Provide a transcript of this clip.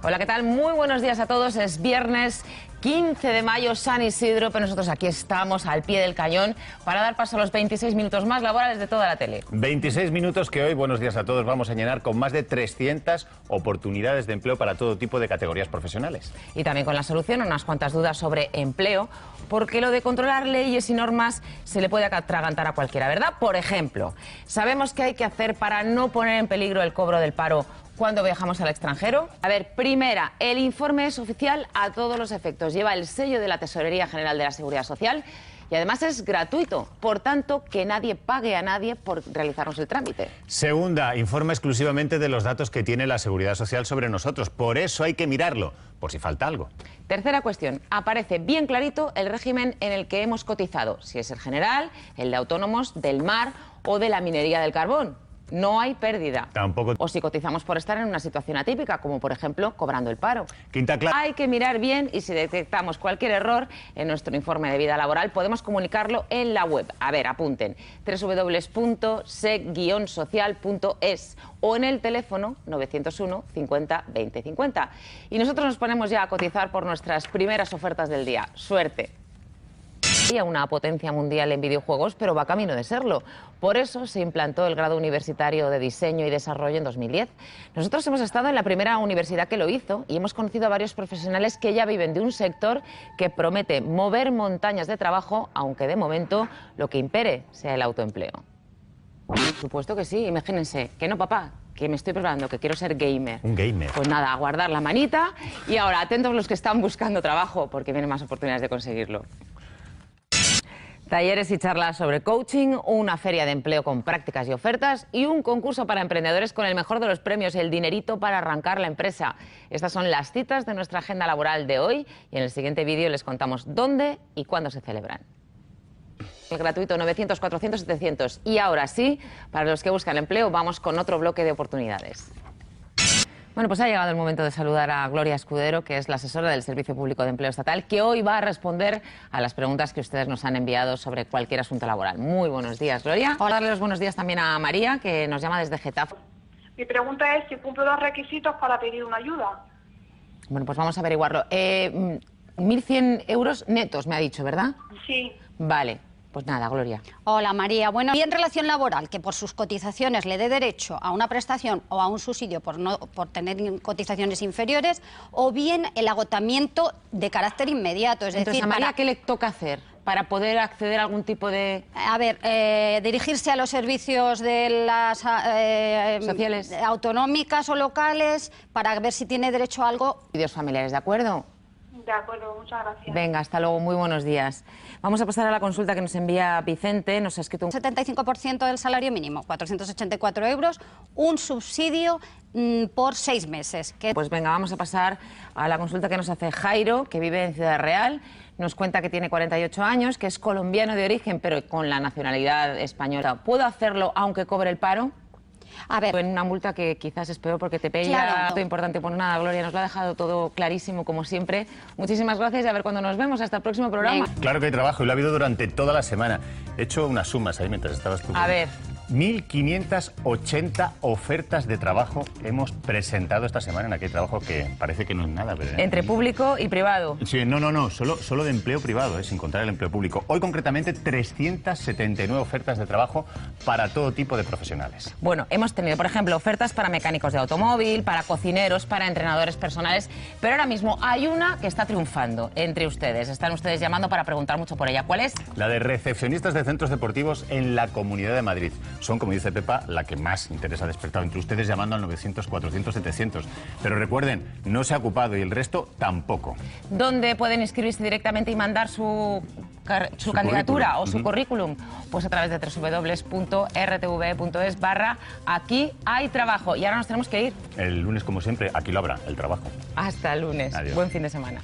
Hola, ¿qué tal? Muy buenos días a todos. Es viernes 15 de mayo, San Isidro, pero nosotros aquí estamos al pie del cañón para dar paso a los 26 minutos más laborales de toda la tele. 26 minutos que hoy, buenos días a todos, vamos a llenar con más de 300 oportunidades de empleo para todo tipo de categorías profesionales. Y también con la solución a unas cuantas dudas sobre empleo, porque lo de controlar leyes y normas se le puede atragantar a cualquiera, ¿verdad? Por ejemplo, sabemos qué hay que hacer para no poner en peligro el cobro del paro cuando viajamos al extranjero? A ver, primera, el informe es oficial a todos los efectos. Lleva el sello de la Tesorería General de la Seguridad Social y además es gratuito, por tanto que nadie pague a nadie por realizarnos el trámite. Segunda, informa exclusivamente de los datos que tiene la Seguridad Social sobre nosotros, por eso hay que mirarlo, por si falta algo. Tercera cuestión, aparece bien clarito el régimen en el que hemos cotizado, si es el general, el de autónomos, del mar o de la minería del carbón no hay pérdida. Tampoco. O si cotizamos por estar en una situación atípica, como por ejemplo cobrando el paro. Quinta Hay que mirar bien y si detectamos cualquier error en nuestro informe de vida laboral, podemos comunicarlo en la web. A ver, apunten. wwwseg sociales o en el teléfono 901 50 20 50. Y nosotros nos ponemos ya a cotizar por nuestras primeras ofertas del día. Suerte una potencia mundial en videojuegos, pero va camino de serlo. Por eso se implantó el grado universitario de diseño y desarrollo en 2010. Nosotros hemos estado en la primera universidad que lo hizo y hemos conocido a varios profesionales que ya viven de un sector que promete mover montañas de trabajo, aunque de momento lo que impere sea el autoempleo. Por supuesto que sí, imagínense, que no papá, que me estoy preparando, que quiero ser gamer. Un gamer. Pues nada, a guardar la manita y ahora atentos los que están buscando trabajo porque vienen más oportunidades de conseguirlo. Talleres y charlas sobre coaching, una feria de empleo con prácticas y ofertas y un concurso para emprendedores con el mejor de los premios, el dinerito para arrancar la empresa. Estas son las citas de nuestra agenda laboral de hoy y en el siguiente vídeo les contamos dónde y cuándo se celebran. El gratuito 900, 400, 700. Y ahora sí, para los que buscan empleo, vamos con otro bloque de oportunidades. Bueno, pues ha llegado el momento de saludar a Gloria Escudero, que es la asesora del Servicio Público de Empleo Estatal, que hoy va a responder a las preguntas que ustedes nos han enviado sobre cualquier asunto laboral. Muy buenos días, Gloria. Hola, darle los buenos días también a María, que nos llama desde Getafe. Mi pregunta es si cumple los requisitos para pedir una ayuda. Bueno, pues vamos a averiguarlo. Eh, 1.100 mm, euros netos, me ha dicho, ¿verdad? Sí. Vale. Pues nada, Gloria. Hola, María. Bueno, y en relación laboral, que por sus cotizaciones le dé derecho a una prestación o a un subsidio por, no, por tener cotizaciones inferiores, o bien el agotamiento de carácter inmediato. Es decir, María, ¿qué le toca hacer? para poder acceder a algún tipo de... A ver, eh, dirigirse a los servicios de las ah, eh, sociales autonómicas o locales para ver si tiene derecho a algo. Vídeos familiares, ¿de acuerdo? De acuerdo, muchas gracias. Venga, hasta luego, muy buenos días. Vamos a pasar a la consulta que nos envía Vicente. Nos ha escrito un 75% del salario mínimo, 484 euros, un subsidio mm, por seis meses. Pues venga, vamos a pasar a la consulta que nos hace Jairo, que vive en Ciudad Real. Nos cuenta que tiene 48 años, que es colombiano de origen, pero con la nacionalidad española. ¿Puedo hacerlo aunque cobre el paro? A ver. En una multa que quizás es peor porque te pega claro, importante. Por pues nada, Gloria, nos lo ha dejado todo clarísimo, como siempre. Muchísimas gracias y a ver cuando nos vemos. Hasta el próximo programa. Claro que hay trabajo y lo ha habido durante toda la semana. He hecho unas sumas ahí mientras estabas tú. A ver. 1.580 ofertas de trabajo hemos presentado esta semana en aquel trabajo que parece que no es nada, Entre público y privado. Sí, no, no, no, solo, solo de empleo privado, es ¿eh? sin contar el empleo público. Hoy concretamente 379 ofertas de trabajo para todo tipo de profesionales. Bueno, hemos tenido, por ejemplo, ofertas para mecánicos de automóvil, para cocineros, para entrenadores personales, pero ahora mismo hay una que está triunfando entre ustedes. Están ustedes llamando para preguntar mucho por ella. ¿Cuál es? La de recepcionistas de centros deportivos en la Comunidad de Madrid son, como dice Pepa, la que más interés ha despertado entre ustedes llamando al 900, 400, 700. Pero recuerden, no se ha ocupado y el resto tampoco. ¿Dónde pueden inscribirse directamente y mandar su, candidatura o su currículum? Pues a través de www.rtv.es barra aquí hay trabajo. Y ahora nos tenemos que ir. El lunes, como siempre, aquí lo habrá, el trabajo. Hasta el lunes. Buen fin de semana.